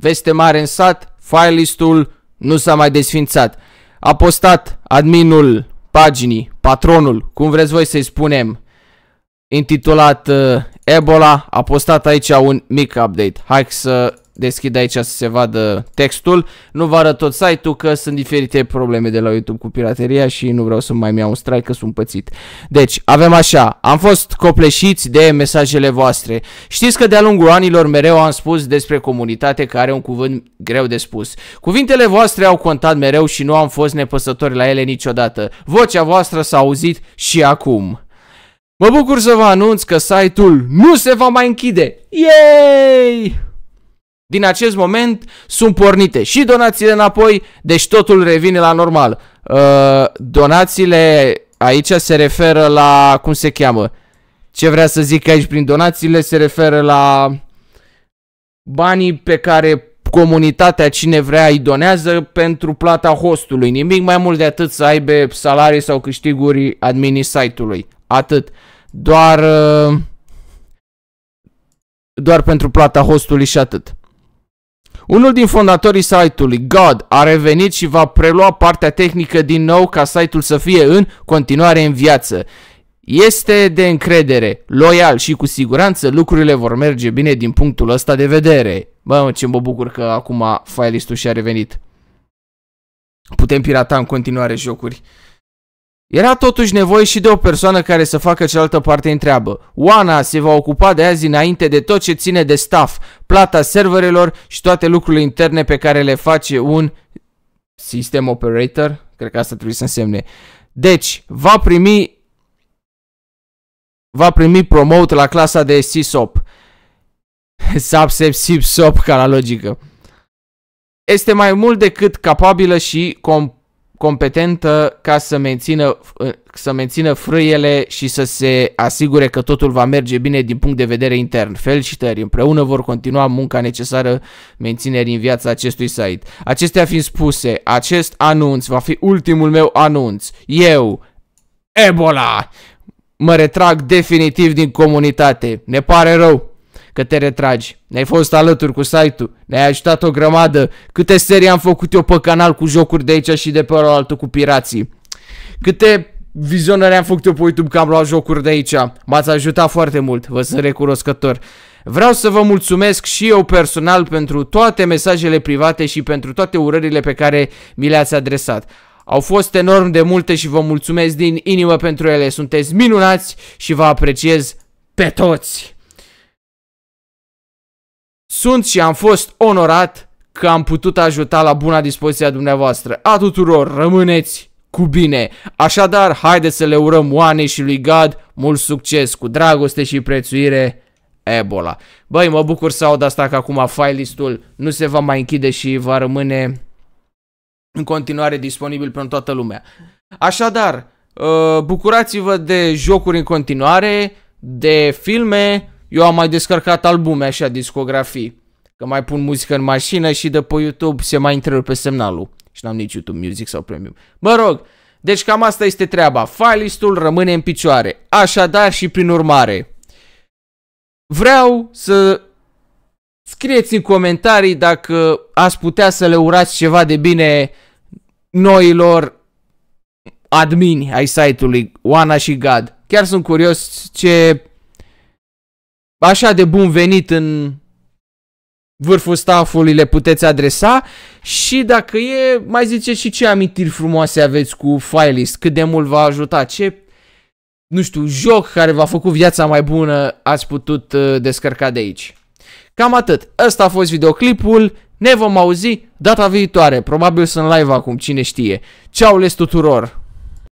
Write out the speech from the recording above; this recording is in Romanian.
veste mare în sat, filelistul nu s-a mai desfințat. A postat adminul paginii, patronul, cum vreți voi să-i spunem, intitulat uh, Ebola, a postat aici un mic update. Hai să deschid aici să se vadă textul. Nu vă arăt tot site-ul că sunt diferite probleme de la YouTube cu pirateria și nu vreau să mai mi-au un strike că sunt pățit. Deci, avem așa, am fost copleșiți de mesajele voastre. Știți că de-a lungul anilor mereu am spus despre comunitate că are un cuvânt greu de spus. Cuvintele voastre au contat mereu și nu am fost nepăsători la ele niciodată. Vocea voastră s-a auzit și acum. Mă bucur să vă anunț că site-ul nu se va mai închide! Yay! Din acest moment sunt pornite și donațiile înapoi, deci totul revine la normal. Uh, donațiile aici se referă la, cum se cheamă, ce vrea să zic aici prin donațiile se referă la banii pe care comunitatea, cine vrea, îi donează pentru plata hostului. Nimic mai mult de atât să aibă salarii sau câștiguri admini site-ului. Atât. Doar, uh, doar pentru plata hostului și atât. Unul din fondatorii site-ului, God, a revenit și va prelua partea tehnică din nou ca site-ul să fie în continuare în viață. Este de încredere, loial și cu siguranță lucrurile vor merge bine din punctul ăsta de vedere. Bă, mă, ce mă bucur că acum file-listul și-a revenit. Putem pirata în continuare jocuri. Era totuși nevoie și de o persoană care să facă cealaltă parte în treabă. Oana se va ocupa de azi înainte de tot ce ține de staff, plata serverelor și toate lucrurile interne pe care le face un system operator. Cred că asta trebuie să însemne. Deci, va primi va primi promote la clasa de SISOP. Subsep, SIP, SOP, ca la logică. Este mai mult decât capabilă și comp competentă ca să mențină, uh, să mențină frâiele și să se asigure că totul va merge bine din punct de vedere intern. Felicitări! Împreună vor continua munca necesară menținerii în viața acestui site. Acestea fiind spuse, acest anunț va fi ultimul meu anunț. Eu, Ebola, mă retrag definitiv din comunitate. Ne pare rău! că te retragi. Ne-ai fost alături cu site-ul, ne-ai ajutat o grămadă. Câte serii am făcut eu pe canal cu jocuri de aici și de pe altul cu pirații. Câte vizionări am făcut eu pe YouTube că am luat jocuri de aici. M-ați ajutat foarte mult, vă sunt recunoscător. Vreau să vă mulțumesc și eu personal pentru toate mesajele private și pentru toate urările pe care mi le-ați adresat. Au fost enorm de multe și vă mulțumesc din inimă pentru ele. Sunteți minunați și vă apreciez pe toți! Sunt și am fost onorat că am putut ajuta la buna a dumneavoastră. A tuturor, rămâneți cu bine. Așadar, haideți să le urăm Oanei și lui Gad mult succes, cu dragoste și prețuire, Ebola. Băi, mă bucur să aud asta că acum file-listul nu se va mai închide și va rămâne în continuare disponibil pentru toată lumea. Așadar, uh, bucurați-vă de jocuri în continuare, de filme, eu am mai descărcat albume așa, discografii. Că mai pun muzică în mașină și de pe YouTube se mai întrerupe semnalul. Și n-am nici YouTube Music sau Premium. Mă rog, deci cam asta este treaba. Filistul rămâne în picioare. Așadar și prin urmare. Vreau să scrieți în comentarii dacă ați putea să le urați ceva de bine noilor admini ai site-ului Oana și Gad. Chiar sunt curios ce așa de bun venit în vârful staffului le puteți adresa și dacă e, mai ziceți și ce amintiri frumoase aveți cu Filist, cât de mult v-a ajutat, ce, nu știu, joc care v-a făcut viața mai bună ați putut uh, descărca de aici. Cam atât. Ăsta a fost videoclipul. Ne vom auzi data viitoare. Probabil sunt live acum, cine știe. Ceau les tuturor!